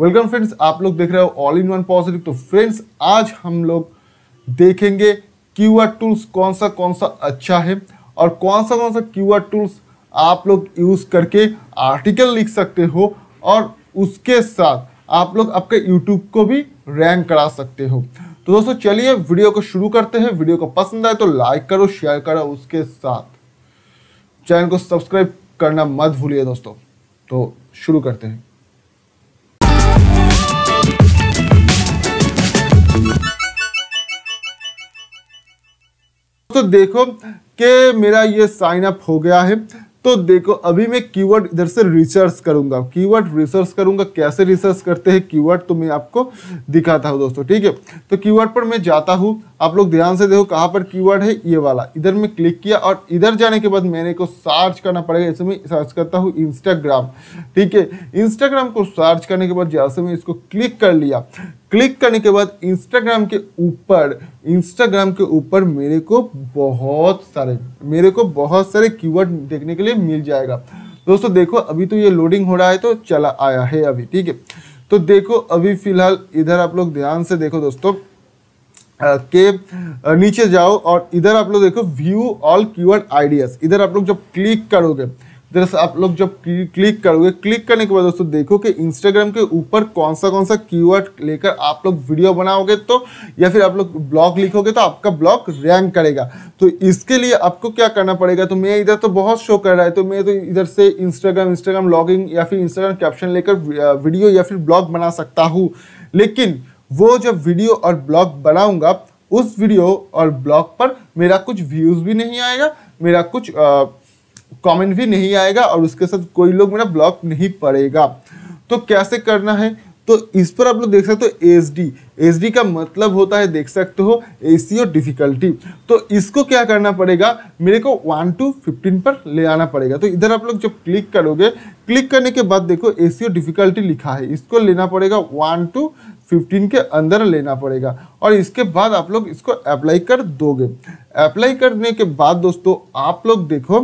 welcome friends आप लोग देख रहे हो ऑल इन वन पॉजिटिव तो फ्रेंड्स आज हम लोग देखेंगे क्यू आर टूल्स कौन सा कौन सा अच्छा है और कौन सा कौन सा क्यू आर टूल्स आप लोग यूज़ करके आर्टिकल लिख सकते हो और उसके साथ आप लोग आपके यूट्यूब को भी रैंक करा सकते हो तो दोस्तों चलिए वीडियो को शुरू करते हैं वीडियो को पसंद आए तो लाइक करो शेयर करो उसके साथ चैनल को सब्सक्राइब करना मत भूलिए दोस्तों तो शुरू करते हैं तो देखो कि मेरा ये साइन अप हो गया है तो देखो अभी मैं कीवर्ड इधर से रिसर्च करूंगा कीवर्ड रिसर्च करूंगा कैसे रिसर्च करते हैं कीवर्ड तो मैं आपको दिखाता हूं दोस्तों ठीक है तो कीवर्ड पर मैं जाता हूं आप लोग ध्यान से देखो कहां पर कीवर्ड है ये वाला इधर मैं क्लिक किया और इधर जाने के बाद मैंने को सर्च करना पड़ेगा जैसे मैं सर्च करता हूँ इंस्टाग्राम ठीक है इंस्टाग्राम को सर्च करने के बाद जैसे मैं इसको क्लिक कर लिया क्लिक करने के बाद इंस्टाग्राम के ऊपर इंस्टाग्राम के ऊपर मेरे को बहुत सारे मेरे को बहुत सारे कीवर्ड देखने के लिए मिल जाएगा दोस्तों देखो अभी तो ये लोडिंग हो रहा है तो चला आया है अभी ठीक है तो देखो अभी फिलहाल इधर आप लोग ध्यान से देखो दोस्तों के नीचे जाओ और इधर आप लोग देखो व्यू ऑल कीवर्ड आइडियाज इधर आप लोग जब क्लिक करोगे जरा आप लोग जब क्लिक करोगे क्लिक करने के बाद दोस्तों देखो कि इंस्टाग्राम के ऊपर कौन सा कौन सा कीवर्ड लेकर आप लोग वीडियो बनाओगे तो या फिर आप लोग ब्लॉग लिखोगे तो आपका ब्लॉग रैंक करेगा तो इसके लिए आपको क्या करना पड़ेगा तो मैं इधर तो बहुत शो कर रहा है तो मैं तो इधर से इंस्टाग्राम इंस्टाग्राम लॉगिंग या फिर इंस्टाग्राम कैप्शन लेकर वीडियो या फिर ब्लॉग बना सकता हूँ लेकिन वो जब वीडियो और ब्लॉग बनाऊंगा उस वीडियो और ब्लॉग पर मेरा कुछ व्यूज़ भी नहीं आएगा मेरा कुछ आ, कमेंट भी नहीं आएगा और उसके साथ कोई लोग मेरा ब्लॉक नहीं पड़ेगा तो कैसे करना है तो इस पर आप लोग देख सकते हो एस डी एस डी का मतलब होता है देख सकते हो ए सी डिफ़िकल्टी तो इसको क्या करना पड़ेगा मेरे को वन टू फिफ्टीन पर ले आना पड़ेगा तो इधर आप लोग जब क्लिक करोगे क्लिक करने के बाद देखो ए सी डिफ़िकल्टी लिखा है इसको लेना पड़ेगा वन टू फिफ्टीन के अंदर लेना पड़ेगा और इसके बाद आप लोग इसको अप्लाई कर दोगे अप्लाई करने के बाद दोस्तों आप लोग देखो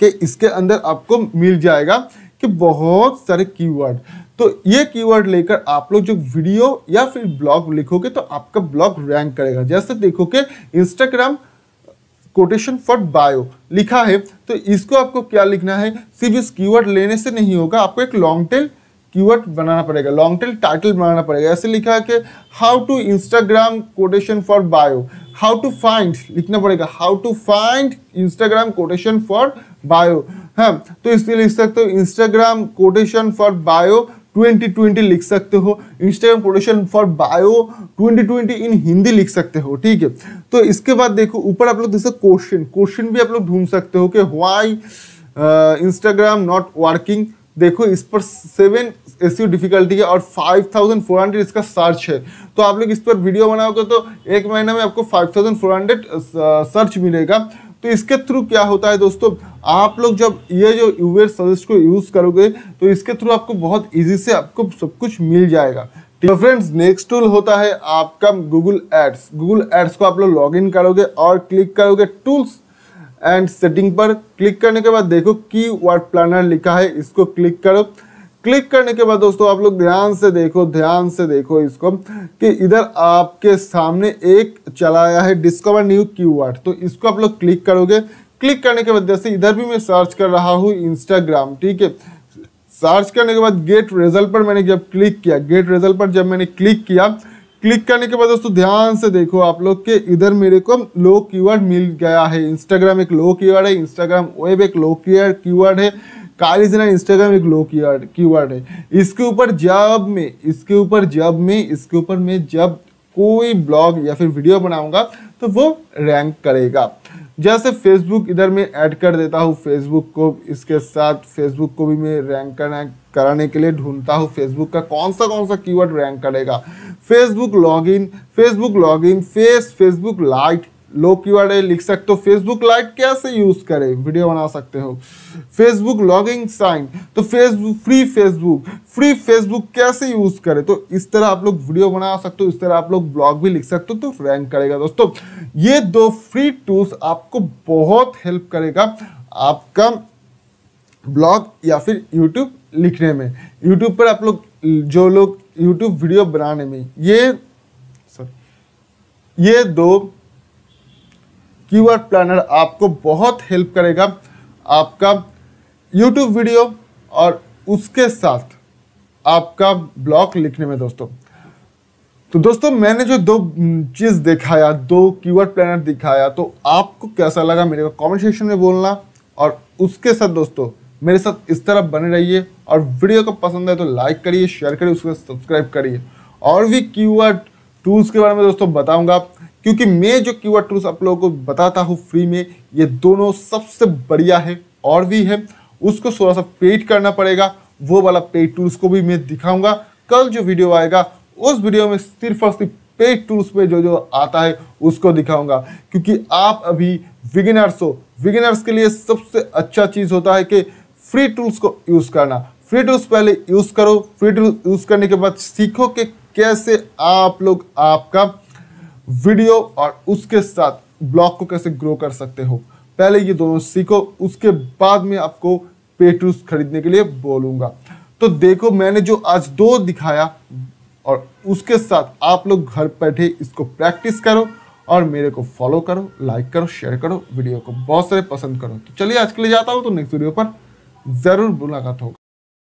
कि इसके अंदर आपको मिल जाएगा कि बहुत सारे कीवर्ड तो ये कीवर्ड लेकर आप लोग जो वीडियो या फिर ब्लॉग लिखोगे तो आपका ब्लॉग रैंक करेगा जैसे देखो कि इंस्टाग्राम कोटेशन फॉर बायो लिखा है तो इसको आपको क्या लिखना है सिर्फ इस कीवर्ड लेने से नहीं होगा आपको एक लॉन्ग टेल कीवर्ड बनाना पड़ेगा लॉन्ग टेल टाइटल बनाना पड़ेगा ऐसे लिखा है कि how to Instagram quotation for bio how to find लिखना पड़ेगा how to find Instagram quotation for bio है हाँ, तो इसलिए लिख सकते हो इंस्टाग्राम कोटेशन फॉर बायो 2020 लिख सकते हो Instagram quotation for bio 2020 in Hindi लिख सकते हो ठीक है तो इसके बाद देखो ऊपर आप लोग जैसे क्वेश्चन क्वेश्चन भी आप लोग ढूंढ सकते हो कि वाई इंस्टाग्राम नॉट वर्किंग देखो इस पर सेवन एस डिफिकल्टी है और फाइव थाउजेंड फोर हंड्रेड इसका सर्च है तो आप लोग इस पर वीडियो बनाओगे तो एक महीने में आपको five thousand four hundred search मिलेगा तो इसके थ्रू क्या होता है दोस्तों आप लोग जब ये जो यूवेर सजेस्ट को यूज़ करोगे तो इसके थ्रू आपको बहुत ईजी से आपको सब कुछ मिल जाएगा तो फ्रेंड्स नेक्स्ट टूल होता है आपका गूगल एड्स गूगल एड्स को आप लोग लॉगिन करोगे और क्लिक करोगे टूल्स एंड सेटिंग पर क्लिक करने के बाद देखो की वर्ड प्लानर लिखा है इसको क्लिक करो क्लिक करने के बाद दोस्तों आप लोग ध्यान से देखो ध्यान से देखो इसको कि इधर आपके सामने एक चलाया है डिस्कवर न्यू क्यू तो इसको आप लोग क्लिक करोगे क्लिक करने के बाद जैसे इधर भी मैं सर्च कर रहा हूँ इंस्टाग्राम ठीक है सर्च करने के बाद गेट रिजल्ट पर मैंने जब क्लिक किया गेट रिजल्ट पर जब मैंने क्लिक किया क्लिक करने के बाद दोस्तों ध्यान से देखो आप लोग के इधर मेरे को लो कीवर्ड मिल गया है इंस्टाग्राम एक लो कीवर्ड है इंस्टाग्राम वेब एक लो कीवर्ड है कालीजना इंस्टाग्राम एक लो की वर्ड है इसके ऊपर जब मैं इसके ऊपर जब मैं इसके ऊपर मैं जब कोई ब्लॉग या फिर वीडियो बनाऊंगा तो वो रैंक करेगा जैसे फेसबुक इधर मैं ऐड कर देता हूँ फेसबुक को इसके साथ फेसबुक को भी मैं रैंक करना कराने के लिए ढूंढता हूँ फेसबुक का कौन सा कौन सा कीवर्ड रैंक करेगा Facebook login Facebook login face Facebook lite low Q R लिख सकते हो फेसबुक लाइक कैसे यूज़ करें वीडियो बना सकते हो फेसबुक लॉगिंग साइन तो Facebook free Facebook free Facebook कैसे यूज़ करें तो इस तरह आप लोग वीडियो बना सकते हो इस तरह आप लोग ब्लॉग भी लिख सकते हो तो रैंक करेगा दोस्तों ये दो फ्री टूल्स आपको बहुत हेल्प करेगा आपका ब्लॉग या फिर यूट्यूब लिखने में यूट्यूब पर आप लोग जो लोग यूट्यूब वीडियो बनाने में ये सॉरी ये दो कीवर्ड प्लानर आपको बहुत हेल्प करेगा आपका यूट्यूब वीडियो और उसके साथ आपका ब्लॉग लिखने में दोस्तों तो दोस्तों मैंने जो दो चीज़ दिखाया दो कीवर्ड प्लानर दिखाया तो आपको कैसा लगा मेरे को कमेंट सेक्शन में बोलना और उसके साथ दोस्तों मेरे साथ इस तरह बने रहिए और वीडियो को पसंद है तो लाइक करिए शेयर करिए उसके साथ सब्सक्राइब करिए और भी कीवर्ड टूल्स के बारे में दोस्तों बताऊंगा क्योंकि मैं जो क्यू आर टूल्स आप लोगों को बताता हूँ फ्री में ये दोनों सबसे बढ़िया है और भी है उसको थोड़ा सा पेड करना पड़ेगा वो वाला पेड टूल्स को भी मैं दिखाऊंगा कल जो वीडियो आएगा उस वीडियो में सिर्फ और सिर्फ पेड टूल्स पे जो जो आता है उसको दिखाऊंगा क्योंकि आप अभी विगिनर्स हो विगिनर्स के लिए सबसे अच्छा चीज़ होता है कि फ्री टूल्स को यूज़ करना फ्री टूल्स पहले यूज़ करो फ्री टूल्स यूज़ करने के बाद सीखो कि कैसे आप लोग आपका वीडियो और उसके साथ ब्लॉग को कैसे ग्रो कर सकते हो पहले ये दोनों सीखो उसके बाद में आपको पेटूस खरीदने के लिए बोलूंगा तो देखो मैंने जो आज दो दिखाया और उसके साथ आप लोग घर बैठे इसको प्रैक्टिस करो और मेरे को फॉलो करो लाइक करो शेयर करो वीडियो को बहुत सारे पसंद करो तो चलिए आज के लिए जाता हूँ तो नेक्स्ट वीडियो पर ज़रूर मुलाकात होगा